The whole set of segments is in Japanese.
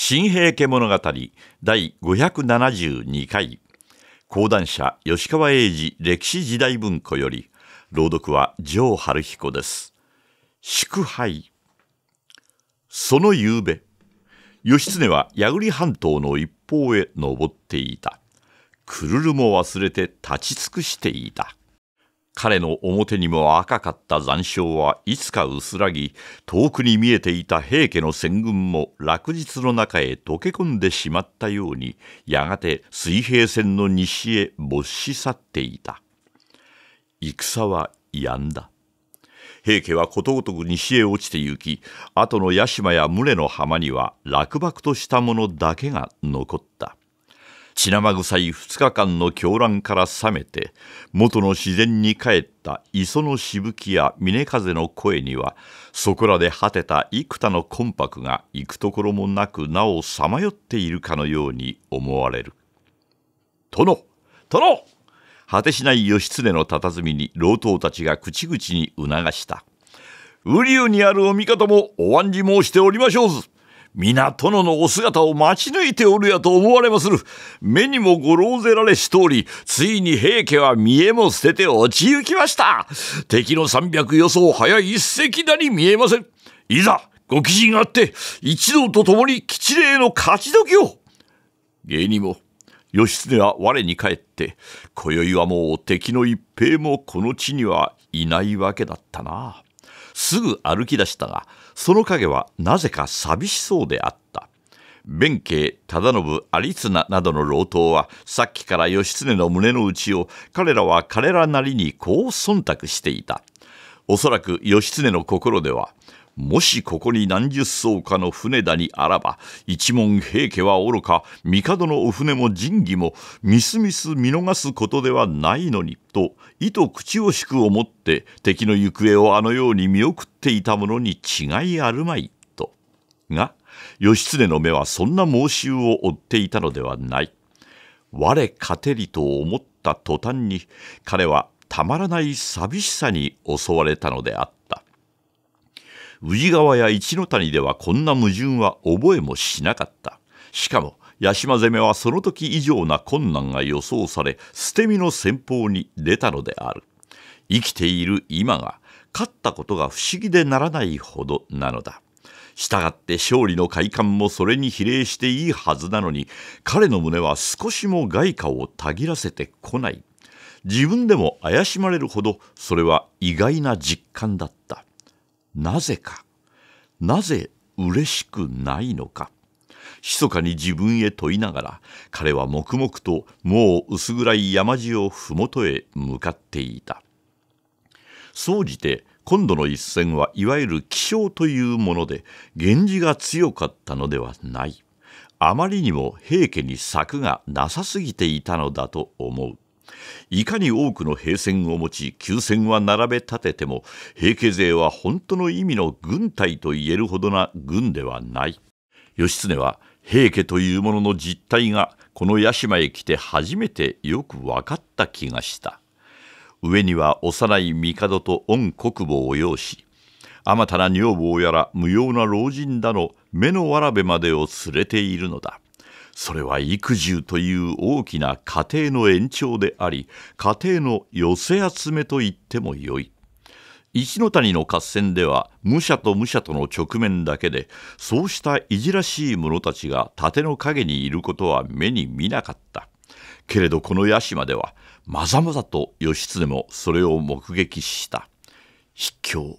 新平家物語第572回講談社吉川英治歴史時代文庫より朗読は城春彦です祝杯その夕べ義経は矢栗半島の一方へ登っていたくるるも忘れて立ち尽くしていた彼の表にも赤かった残照はいつか薄らぎ遠くに見えていた平家の戦軍も落日の中へ溶け込んでしまったようにやがて水平線の西へ没し去っていた戦はやんだ平家はことごとく西へ落ちてゆき後の屋島や宗の浜には落幕としたものだけが残った血生臭い2日間の狂乱から覚めて元の自然に帰った磯のしぶきや峰風の声にはそこらで果てた幾多の魂魄が行くところもなくなおさまよっているかのように思われる。殿殿果てしない義経の佇みに老頭たちが口々に促した瓜生にあるお味方もお案じ申しておりましょうず皆殿のお姿を待ち抜いておるやと思われまする目にもご老ぜられし通りついに平家は見えも捨てて落ち行きました敵の三百予想早い一石だに見えませんいざご記事があって一同と共に吉礼の勝ち時を芸にも義経は我に帰って今宵はもう敵の一兵もこの地にはいないわけだったなすぐ歩き出したがその影はなぜか寂しそうであった弁慶忠信有綱などの老頭はさっきから義経の胸の内を彼らは彼らなりにこう忖度していたおそらく義経の心ではもしここに何十艘かの船だにあらば一門平家はおろか帝のお船も神器もみすみす見逃すことではないのにと意と口惜しく思って敵の行方をあのように見送っていたものに違いあるまいと。が義経の目はそんな猛襲を追っていたのではない。我勝てりと思った途端に彼はたまらない寂しさに襲われたのであった。宇治川や一の谷ではこんな矛盾は覚えもしなかったしかも八島攻めはその時以上な困難が予想され捨て身の戦法に出たのである生きている今が勝ったことが不思議でならないほどなのだしたがって勝利の快感もそれに比例していいはずなのに彼の胸は少しも外貨をたぎらせてこない自分でも怪しまれるほどそれは意外な実感だったなぜかなぜ嬉しくないのか密かに自分へ問いながら彼は黙々ともう薄暗い山路を麓へ向かっていた総じて今度の一戦はいわゆる気象というもので源氏が強かったのではないあまりにも平家に策がなさすぎていたのだと思ういかに多くの兵船を持ち急戦は並べ立てても平家勢は本当の意味の軍隊と言えるほどな軍ではない義経は平家というものの実態がこの屋島へ来て初めてよく分かった気がした上には幼い帝と御国母を擁しあまたな女房やら無用な老人だの目のわらべまでを連れているのだそれは育児という大きな家庭の延長であり家庭の寄せ集めと言ってもよい一ノ谷の合戦では武者と武者との直面だけでそうしたいじらしい者たちが盾の陰にいることは目に見なかったけれどこの屋島ではまざまざと義経もそれを目撃した卑怯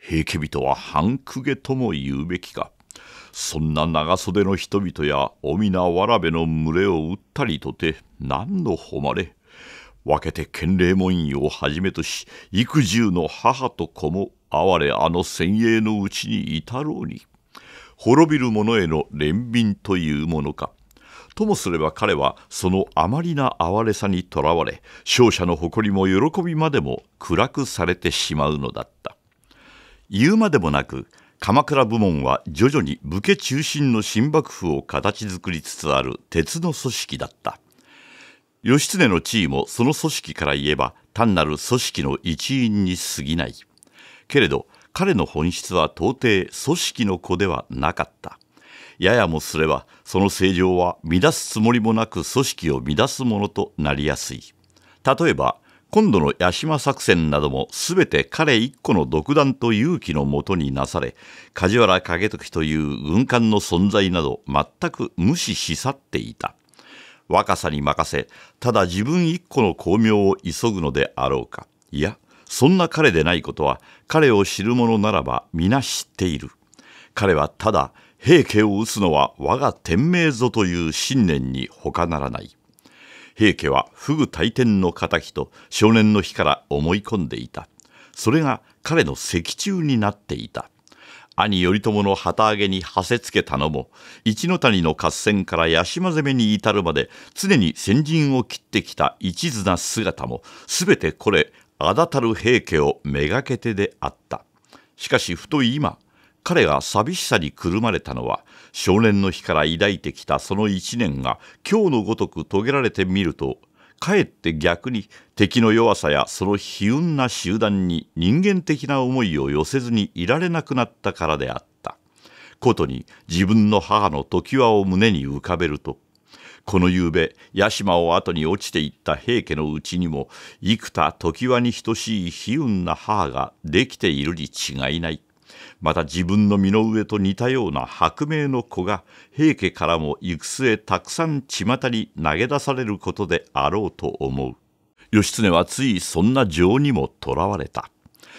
平家人は半公家とも言うべきかそんな長袖の人々やお皆わらべの群れを売ったりとて何の誉れ分けて建礼門院をはじめとし育従の母と子も哀れあの先鋭のうちに至ろうに滅びる者への憐憫というものかともすれば彼はそのあまりな哀れさにとらわれ勝者の誇りも喜びまでも暗くされてしまうのだった言うまでもなく鎌倉部門は徐々に武家中心の新幕府を形作りつつある鉄の組織だった義経の地位もその組織から言えば単なる組織の一員に過ぎないけれど彼の本質は到底組織の子ではなかったややもすればその正常は乱すつもりもなく組織を乱すものとなりやすい例えば今度の八島作戦なども全て彼一個の独断と勇気のもとになされ梶原景時という軍艦の存在など全く無視し去っていた若さに任せただ自分一個の巧妙を急ぐのであろうかいやそんな彼でないことは彼を知る者ならば皆知っている彼はただ平家を討つのは我が天命ぞという信念に他ならない平家は不具大天の敵と少年の日から思い込んでいたそれが彼の石柱になっていた兄頼朝の旗揚げにはせつけたのも一ノ谷の合戦から屋島攻めに至るまで常に先陣を切ってきた一途な姿もすべてこれあだたる平家をめがけてであったしかしふと今彼が寂しさにくるまれたのは少年の日から抱いてきたその一年が今日のごとく遂げられてみるとかえって逆に敵の弱さやその悲運な集団に人間的な思いを寄せずにいられなくなったからであった。ことに自分の母の常盤を胸に浮かべるとこの夕べ屋島を後に落ちていった平家のうちにも幾多常盤に等しい悲運な母ができているに違いない。また自分の身の上と似たような薄命の子が平家からも行く末たくさん巷に投げ出されることであろうと思う義経はついそんな情にもとらわれた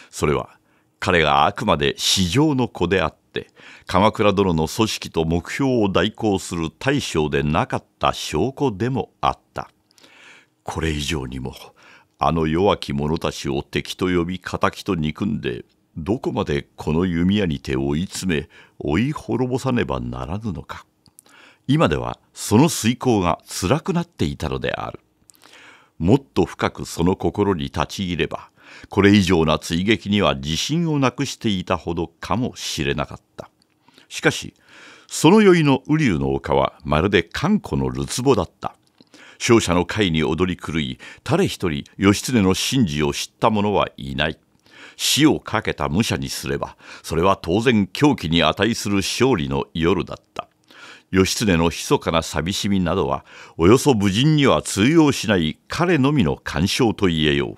それは彼があくまで至上の子であって鎌倉殿の組織と目標を代行する大将でなかった証拠でもあったこれ以上にもあの弱き者たちを敵と呼び敵と憎んでどこまでこの弓矢に手を追い詰め追い滅ぼさねばならぬのか今ではその遂行が辛くなっていたのであるもっと深くその心に立ち入ればこれ以上な追撃には自信をなくしていたほどかもしれなかったしかしその酔いの瓜生の丘はまるで頑固のるつぼだった勝者の会に踊り狂い誰一人義経の真事を知った者はいない死をかけた武者にすればそれは当然狂気に値する勝利の夜だった義経の密かな寂しみなどはおよそ武人には通用しない彼のみの干渉と言えよう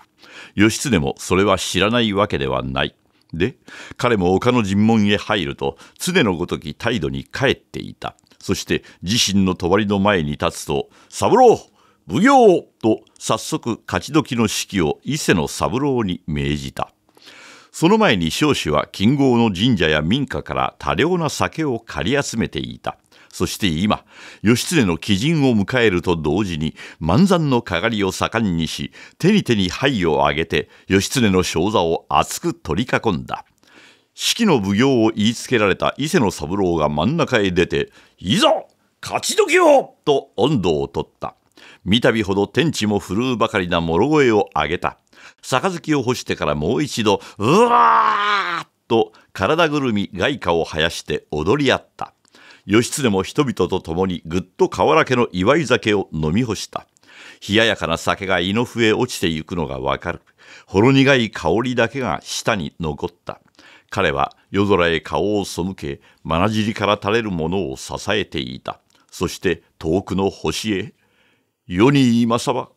義経もそれは知らないわけではないで彼も丘の尋問へ入ると常のごとき態度に帰っていたそして自身の帳の前に立つと「三郎奉行!」と早速勝ちきの指揮を伊勢の三郎に命じたその前に少子は金剛の神社や民家から多量な酒を借り集めていた。そして今、義経の鬼人を迎えると同時に、満山のかがりを盛んにし、手に手に灰をあげて、義経の正座を厚く取り囲んだ。四季の奉行を言いつけられた伊勢の三郎が真ん中へ出て、いざ勝ち時をと音頭を取った。三度ほど天地も震うばかりな諸声を上げた。杯を干してからもう一度、うわーっと体ぐるみ外貨を生やして踊り合った。義経も人々と共にぐっと河原家の祝い酒を飲み干した。冷ややかな酒が胃の笛へ落ちていくのがわかる。ほろ苦い香りだけが舌に残った。彼は夜空へ顔を背け、まなじりから垂れるものを支えていた。そして遠くの星へ。世に今さば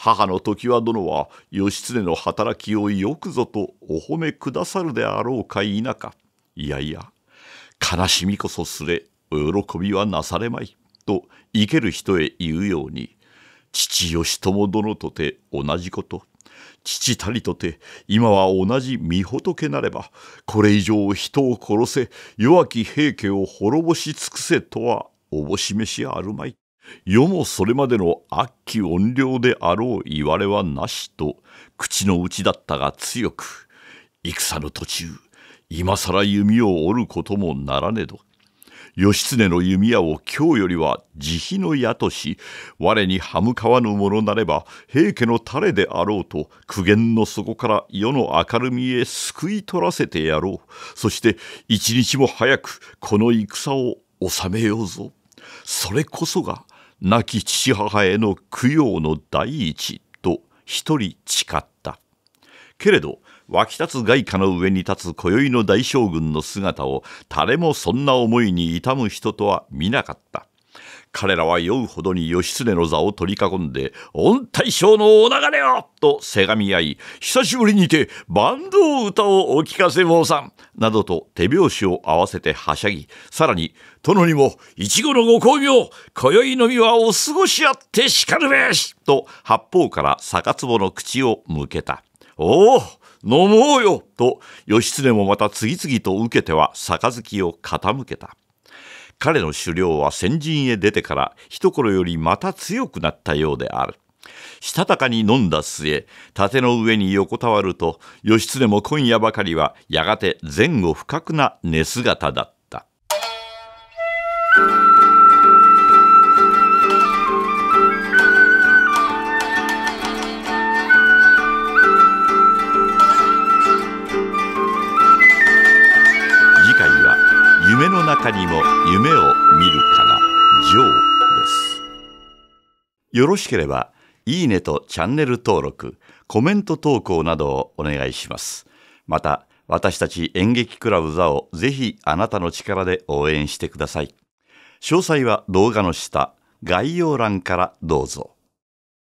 母の常盤殿は義経の働きをよくぞとお褒めくださるであろうか否かいやいや悲しみこそすれお喜びはなされまいと生ける人へ言うように父義朝殿とて同じこと父たりとて今は同じ御仏なればこれ以上人を殺せ弱き平家を滅ぼし尽くせとはおぼしめしあるまい。世もそれまでの悪鬼怨霊であろう言われはなしと口の内だったが強く戦の途中今更弓を折ることもならねど義経の弓矢を今日よりは慈悲の矢とし我に歯向かわぬものなれば平家の垂れであろうと苦言の底から世の明るみへ救い取らせてやろうそして一日も早くこの戦を収めようぞそれこそが亡き父母への供養の第一と一人誓ったけれど湧き立つ外貨の上に立つ今宵の大将軍の姿を誰もそんな思いに痛む人とは見なかった彼らは酔うほどに義経の座を取り囲んで、御大将のお流れをとせがみ合い、久しぶりにて、バンドを歌をお聞かせ坊さんなどと手拍子を合わせてはしゃぎ、さらに、殿にも、いちごのご好妙今宵のみはお過ごしあってしかるべしと、八方から酒壺の口を向けた。おお飲もうよと、義経もまた次々と受けては、杯を傾けた。彼の狩猟は先陣へ出てから一頃よりまた強くなったようである。したたかに飲んだ末盾の上に横たわると義経も今夜ばかりはやがて前後不覚な寝姿だった。夢の中にも夢を見るかなジョーですよろしければいいねとチャンネル登録コメント投稿などをお願いしますまた私たち演劇クラブ座をぜひあなたの力で応援してください詳細は動画の下概要欄からどうぞ